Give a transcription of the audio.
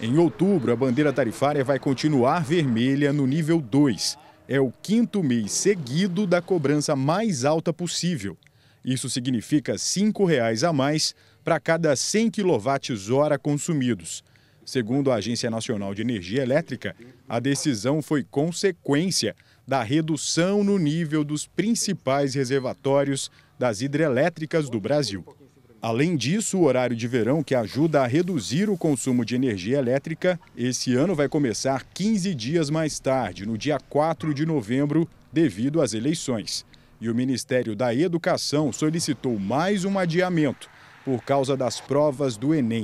Em outubro, a bandeira tarifária vai continuar vermelha no nível 2. É o quinto mês seguido da cobrança mais alta possível. Isso significa R$ 5,00 a mais para cada 100 kWh consumidos. Segundo a Agência Nacional de Energia Elétrica, a decisão foi consequência da redução no nível dos principais reservatórios das hidrelétricas do Brasil. Além disso, o horário de verão, que ajuda a reduzir o consumo de energia elétrica, esse ano vai começar 15 dias mais tarde, no dia 4 de novembro, devido às eleições. E o Ministério da Educação solicitou mais um adiamento por causa das provas do Enem.